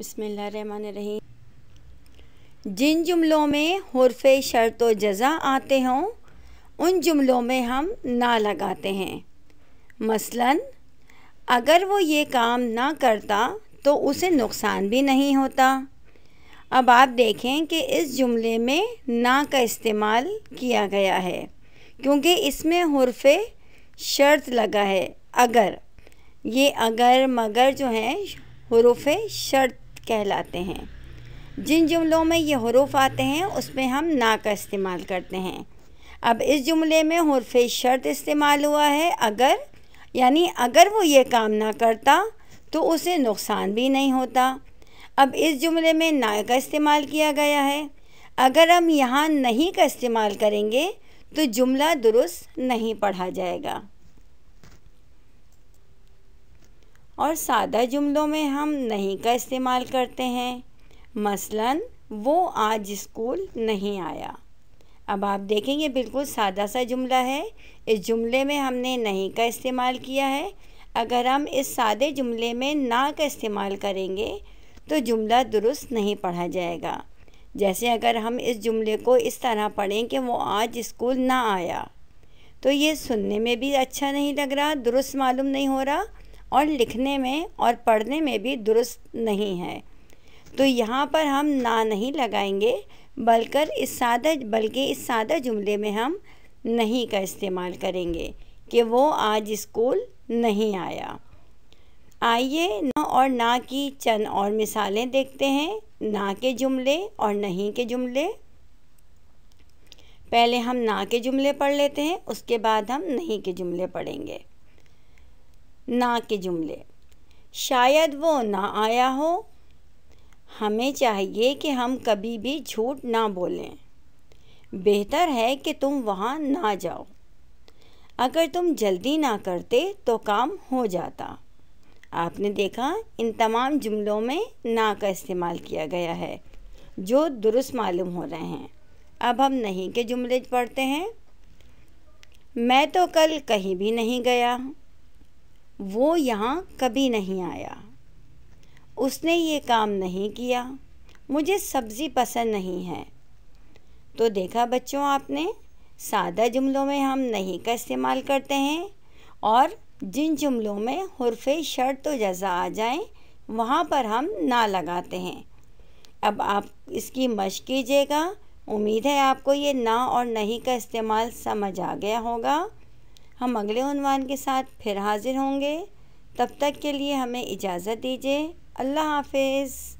बिसमीम जिन जुमलों में हरफ शर्त व जज़ा आते हों उन जुमलों में हम ना लगाते हैं मसलन अगर वो ये काम ना करता तो उसे नुकसान भी नहीं होता अब आप देखें कि इस जुमले में ना का इस्तेमाल किया गया है क्योंकि इसमें हरफ शर्त लगा है अगर ये अगर मगर जो हैं हरूफ शर्त कहलाते हैं जिन जुमलों में ये हरूफ आते हैं उसमें हम ना का इस्तेमाल करते हैं अब इस जुमले में हरफ शर्त इस्तेमाल हुआ है अगर यानी अगर वो ये काम ना करता तो उसे नुकसान भी नहीं होता अब इस जुमले में ना का इस्तेमाल किया गया है अगर हम यहाँ नहीं का इस्तेमाल करेंगे तो जुमला दुरुस्त नहीं पढ़ा जाएगा और सादा जुमलों में हम नहीं का इस्तेमाल करते हैं मसलन वो आज स्कूल नहीं आया अब आप देखेंगे बिल्कुल सादा सा जुमला है इस जुमले में हमने नहीं का इस्तेमाल किया है अगर हम इस सादे जुमले में ना का इस्तेमाल करेंगे तो जुमला दुरुस्त नहीं पढ़ा जाएगा जैसे अगर हम इस जुमले को इस तरह पढ़ें कि वो आज स्कूल ना आया तो ये सुनने में भी अच्छा नहीं लग रहा दुरुस्त मालूम नहीं हो रहा और लिखने में और पढ़ने में भी दुरुस्त नहीं है तो यहाँ पर हम ना नहीं लगाएंगे बलकर इस सादा बल्कि इस सादा जुमले में हम नहीं का इस्तेमाल करेंगे कि वो आज स्कूल नहीं आया आइए न और ना की चंद और मिसालें देखते हैं ना के जुमले और नहीं के जुमले पहले हम ना के जुमले पढ़ लेते हैं उसके बाद हम नहीं के जुमले पढ़ेंगे ना के जुमले शायद वो ना आया हो हमें चाहिए कि हम कभी भी झूठ ना बोलें बेहतर है कि तुम वहाँ ना जाओ अगर तुम जल्दी ना करते तो काम हो जाता आपने देखा इन तमाम जुमलों में ना का इस्तेमाल किया गया है जो दुरुस्त मालूम हो रहे हैं अब हम नहीं के जुमले पढ़ते हैं मैं तो कल कहीं भी नहीं गया वो यहाँ कभी नहीं आया उसने ये काम नहीं किया मुझे सब्ज़ी पसंद नहीं है तो देखा बच्चों आपने सादा जुमलों में हम नहीं का इस्तेमाल करते हैं और जिन जुमलों में हरफ शर्त तो जजा आ जाए वहाँ पर हम ना लगाते हैं अब आप इसकी मश कीजिएगा उम्मीद है आपको ये ना और नहीं का इस्तेमाल समझ आ गया होगा हम अगले उनवान के साथ फिर हाज़िर होंगे तब तक के लिए हमें इजाज़त दीजिए अल्लाह हाफिज़